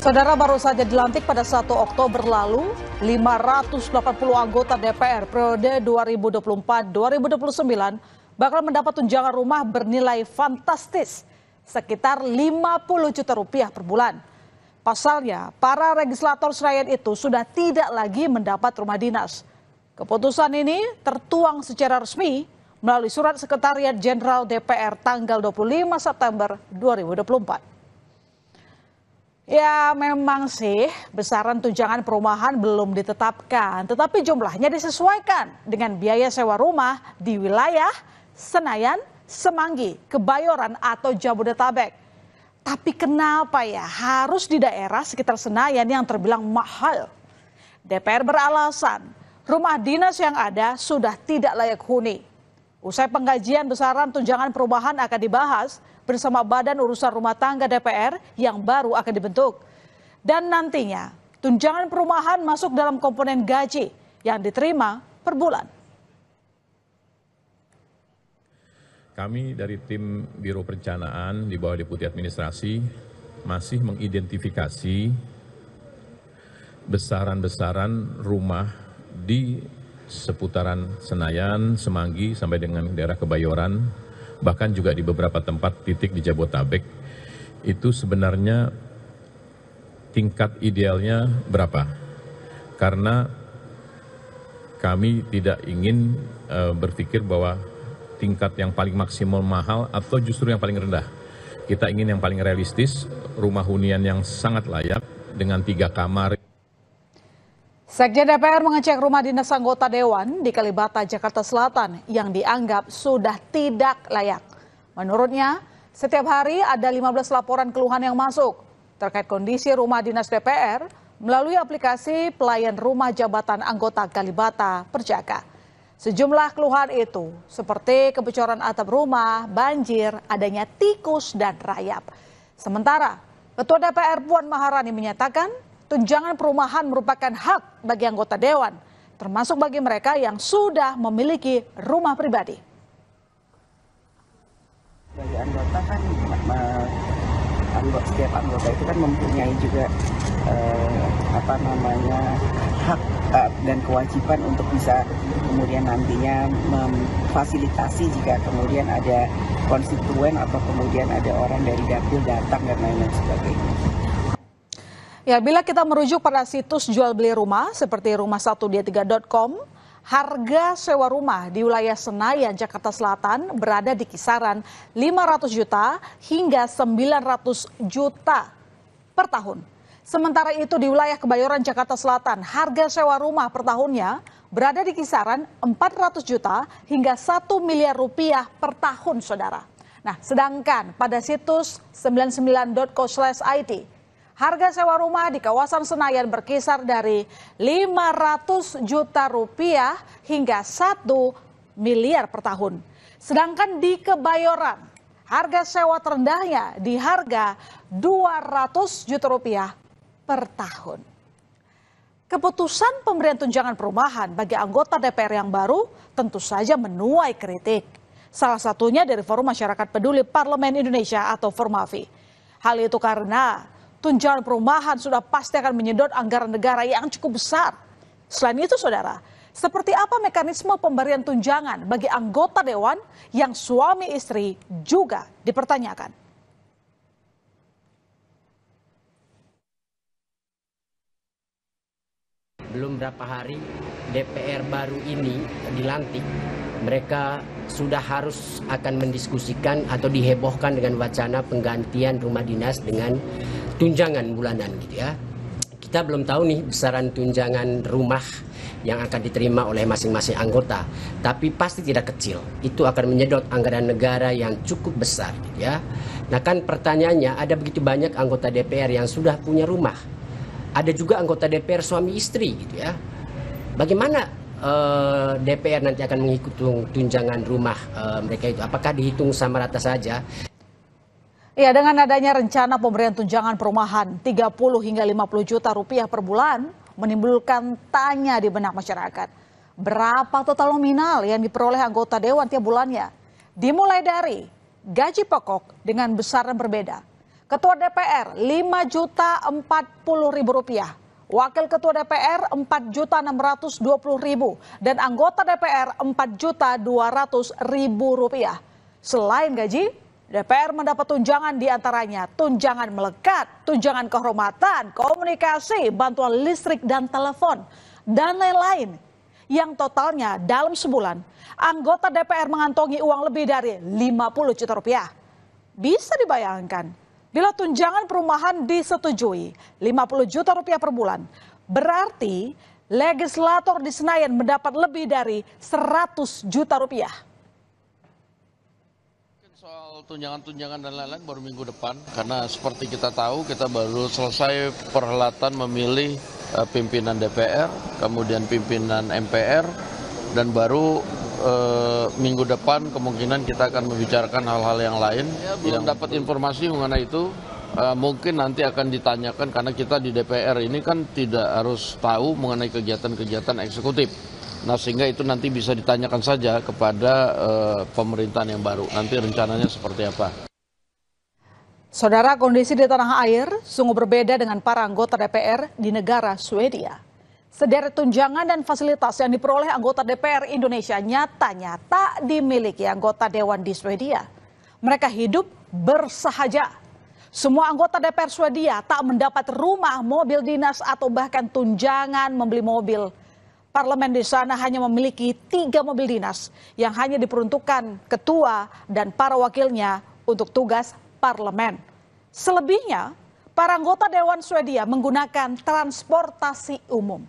Saudara baru saja dilantik pada 1 Oktober lalu, 580 anggota DPR periode 2024-2029 bakal mendapat tunjangan rumah bernilai fantastis sekitar 50 juta rupiah per bulan. Pasalnya, para legislator Senayan itu sudah tidak lagi mendapat rumah dinas. Keputusan ini tertuang secara resmi melalui surat Sekretariat Jenderal DPR tanggal 25 September 2024. Ya memang sih besaran tunjangan perumahan belum ditetapkan, tetapi jumlahnya disesuaikan dengan biaya sewa rumah di wilayah Senayan, Semanggi, Kebayoran atau Jabodetabek. Tapi kenapa ya harus di daerah sekitar Senayan yang terbilang mahal? DPR beralasan rumah dinas yang ada sudah tidak layak huni. Usai penggajian besaran tunjangan perubahan akan dibahas bersama Badan Urusan Rumah Tangga DPR yang baru akan dibentuk. Dan nantinya tunjangan perumahan masuk dalam komponen gaji yang diterima per bulan. Kami dari tim Biro Perencanaan di bawah Deputi Administrasi masih mengidentifikasi besaran-besaran rumah di seputaran Senayan, Semanggi sampai dengan daerah Kebayoran, bahkan juga di beberapa tempat titik di Jabotabek, itu sebenarnya tingkat idealnya berapa? Karena kami tidak ingin e, berpikir bahwa tingkat yang paling maksimal mahal atau justru yang paling rendah. Kita ingin yang paling realistis, rumah hunian yang sangat layak dengan tiga kamar Sekjen DPR mengecek rumah dinas anggota Dewan di Kalibata, Jakarta Selatan yang dianggap sudah tidak layak. Menurutnya, setiap hari ada 15 laporan keluhan yang masuk terkait kondisi rumah dinas DPR melalui aplikasi pelayan rumah jabatan anggota Kalibata Perjaka. Sejumlah keluhan itu seperti kebocoran atap rumah, banjir, adanya tikus dan rayap. Sementara, Ketua DPR Puan Maharani menyatakan tunjangan perumahan merupakan hak bagi anggota dewan, termasuk bagi mereka yang sudah memiliki rumah pribadi. Bagi anggota kan anggota setiap anggota itu kan mempunyai juga eh, apa namanya hak eh, dan kewajiban untuk bisa kemudian nantinya memfasilitasi jika kemudian ada konstituen atau kemudian ada orang dari dapil datang dan lain-lain sebagainya. Ya, bila kita merujuk pada situs jual beli rumah seperti rumah123.com, harga sewa rumah di wilayah Senayan, Jakarta Selatan berada di kisaran 500 juta hingga 900 juta per tahun. Sementara itu di wilayah Kebayoran Jakarta Selatan, harga sewa rumah per tahunnya berada di kisaran 400 juta hingga 1 miliar rupiah per tahun, saudara. Nah, sedangkan pada situs 99.co.id, it Harga sewa rumah di kawasan Senayan berkisar dari 500 juta rupiah hingga 1 miliar per tahun. Sedangkan di Kebayoran, harga sewa terendahnya di harga 200 juta rupiah per tahun. Keputusan pemberian tunjangan perumahan bagi anggota DPR yang baru tentu saja menuai kritik. Salah satunya dari Forum Masyarakat Peduli Parlemen Indonesia atau Formavi. Hal itu karena tunjangan perumahan sudah pasti akan menyedot anggaran negara yang cukup besar. Selain itu, saudara, seperti apa mekanisme pemberian tunjangan bagi anggota dewan yang suami istri juga dipertanyakan? Belum berapa hari DPR baru ini dilantik, mereka sudah harus akan mendiskusikan atau dihebohkan dengan wacana penggantian rumah dinas dengan tunjangan bulanan gitu ya. Kita belum tahu nih besaran tunjangan rumah yang akan diterima oleh masing-masing anggota, tapi pasti tidak kecil. Itu akan menyedot anggaran negara yang cukup besar gitu ya. Nah, kan pertanyaannya ada begitu banyak anggota DPR yang sudah punya rumah. Ada juga anggota DPR suami istri gitu ya. Bagaimana eh, DPR nanti akan menghitung tunjangan rumah eh, mereka itu? Apakah dihitung sama rata saja? Ya, dengan adanya rencana pemberian tunjangan perumahan 30 hingga 50 juta rupiah per bulan menimbulkan tanya di benak masyarakat. Berapa total nominal yang diperoleh anggota dewan tiap bulannya? Dimulai dari gaji pokok dengan besaran berbeda. Ketua DPR 5 juta 40 ribu rupiah. Wakil Ketua DPR 4 juta 620 ribu dan anggota DPR 4 juta 200 ribu rupiah. Selain gaji, DPR mendapat tunjangan diantaranya tunjangan melekat, tunjangan kehormatan, komunikasi, bantuan listrik dan telepon, dan lain-lain. Yang totalnya dalam sebulan, anggota DPR mengantongi uang lebih dari 50 juta rupiah. Bisa dibayangkan, bila tunjangan perumahan disetujui 50 juta rupiah per bulan, berarti legislator di Senayan mendapat lebih dari 100 juta rupiah soal tunjangan-tunjangan dan lain-lain baru minggu depan karena seperti kita tahu kita baru selesai perhelatan memilih uh, pimpinan DPR, kemudian pimpinan MPR dan baru uh, minggu depan kemungkinan kita akan membicarakan hal-hal yang lain. Ya, belum yang dapat informasi mengenai itu uh, mungkin nanti akan ditanyakan karena kita di DPR ini kan tidak harus tahu mengenai kegiatan-kegiatan eksekutif. Nah sehingga itu nanti bisa ditanyakan saja kepada uh, pemerintahan yang baru. Nanti rencananya seperti apa. Saudara, kondisi di tanah air sungguh berbeda dengan para anggota DPR di negara Swedia. Sederet tunjangan dan fasilitas yang diperoleh anggota DPR Indonesia nyatanya tak dimiliki anggota dewan di Swedia. Mereka hidup bersahaja. Semua anggota DPR Swedia tak mendapat rumah, mobil dinas, atau bahkan tunjangan membeli mobil. Parlemen di sana hanya memiliki tiga mobil dinas yang hanya diperuntukkan ketua dan para wakilnya untuk tugas parlemen. Selebihnya, para anggota Dewan Swedia menggunakan transportasi umum.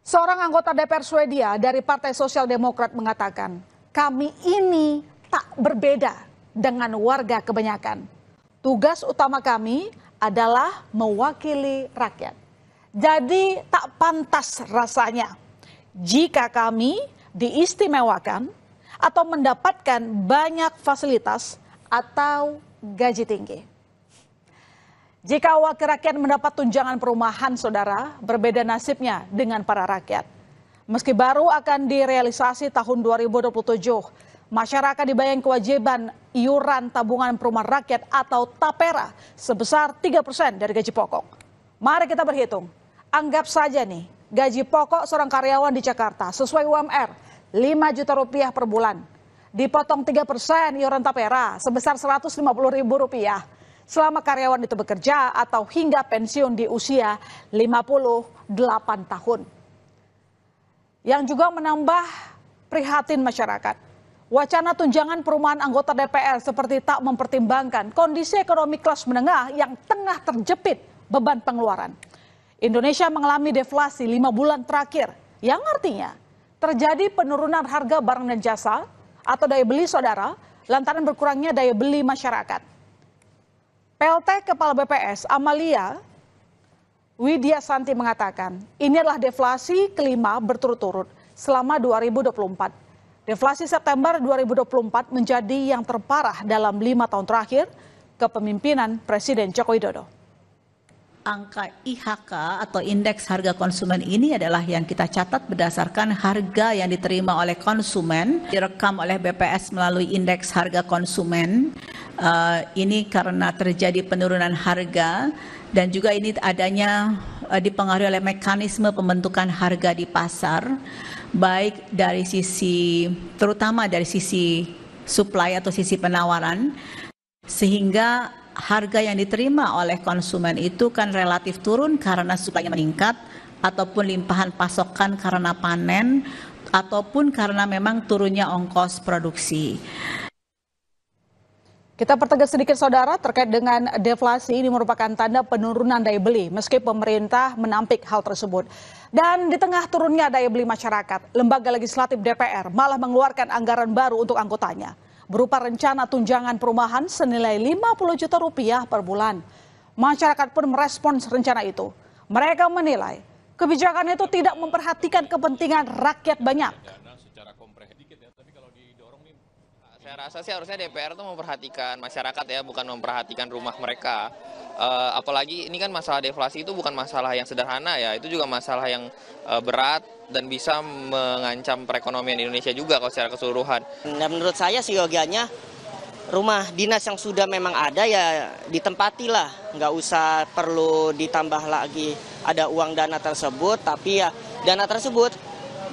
Seorang anggota DPR Swedia dari Partai Sosial Demokrat mengatakan, kami ini tak berbeda dengan warga kebanyakan. Tugas utama kami adalah mewakili rakyat. Jadi tak pantas rasanya jika kami diistimewakan atau mendapatkan banyak fasilitas atau gaji tinggi. Jika wakil rakyat mendapat tunjangan perumahan, saudara, berbeda nasibnya dengan para rakyat. Meski baru akan direalisasi tahun 2027, masyarakat dibayang kewajiban iuran tabungan perumahan rakyat atau TAPERA sebesar 3% dari gaji pokok. Mari kita berhitung anggap saja nih gaji pokok seorang karyawan di Jakarta sesuai UMR 5 juta rupiah per bulan. Dipotong 3 persen iuran ya tapera sebesar 150 ribu rupiah selama karyawan itu bekerja atau hingga pensiun di usia 58 tahun. Yang juga menambah prihatin masyarakat. Wacana tunjangan perumahan anggota DPR seperti tak mempertimbangkan kondisi ekonomi kelas menengah yang tengah terjepit beban pengeluaran. Indonesia mengalami deflasi lima bulan terakhir yang artinya terjadi penurunan harga barang dan jasa atau daya beli saudara lantaran berkurangnya daya beli masyarakat. PLT Kepala BPS Amalia Widya Santi mengatakan ini adalah deflasi kelima berturut-turut selama 2024. Deflasi September 2024 menjadi yang terparah dalam lima tahun terakhir kepemimpinan Presiden Joko Widodo angka IHK atau indeks harga konsumen ini adalah yang kita catat berdasarkan harga yang diterima oleh konsumen direkam oleh BPS melalui indeks harga konsumen uh, ini karena terjadi penurunan harga dan juga ini adanya uh, dipengaruhi oleh mekanisme pembentukan harga di pasar baik dari sisi terutama dari sisi supply atau sisi penawaran sehingga harga yang diterima oleh konsumen itu kan relatif turun karena suplainya meningkat ataupun limpahan pasokan karena panen ataupun karena memang turunnya ongkos produksi. Kita pertegas sedikit saudara terkait dengan deflasi ini merupakan tanda penurunan daya beli meski pemerintah menampik hal tersebut. Dan di tengah turunnya daya beli masyarakat, lembaga legislatif DPR malah mengeluarkan anggaran baru untuk anggotanya berupa rencana tunjangan perumahan senilai 50 juta rupiah per bulan. Masyarakat pun merespons rencana itu. Mereka menilai kebijakan itu tidak memperhatikan kepentingan rakyat banyak. Saya rasa sih harusnya DPR tuh memperhatikan masyarakat ya, bukan memperhatikan rumah mereka. Uh, apalagi ini kan masalah deflasi itu bukan masalah yang sederhana ya, itu juga masalah yang uh, berat dan bisa mengancam perekonomian Indonesia juga kalau secara keseluruhan. Dan menurut saya sih yogianya rumah dinas yang sudah memang ada ya ditempatilah, nggak usah perlu ditambah lagi ada uang dana tersebut, tapi ya dana tersebut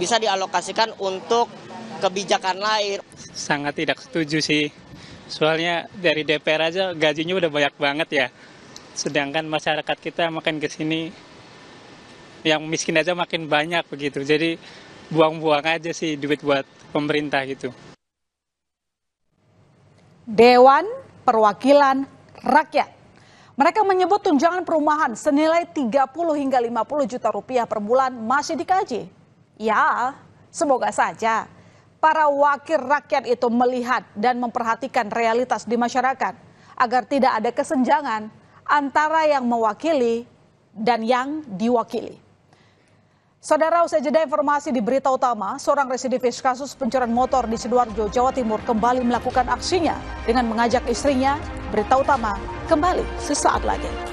bisa dialokasikan untuk kebijakan lain sangat tidak setuju sih. Soalnya dari DPR aja gajinya udah banyak banget ya. Sedangkan masyarakat kita makin ke sini yang miskin aja makin banyak begitu. Jadi buang-buang aja sih duit buat pemerintah gitu. Dewan Perwakilan Rakyat. Mereka menyebut tunjangan perumahan senilai 30 hingga 50 juta rupiah per bulan masih dikaji. Ya, semoga saja para wakil rakyat itu melihat dan memperhatikan realitas di masyarakat agar tidak ada kesenjangan antara yang mewakili dan yang diwakili. Saudara usai jeda informasi di berita utama, seorang residivis kasus pencurian motor di Sidoarjo, Jawa Timur kembali melakukan aksinya dengan mengajak istrinya. Berita utama kembali sesaat lagi.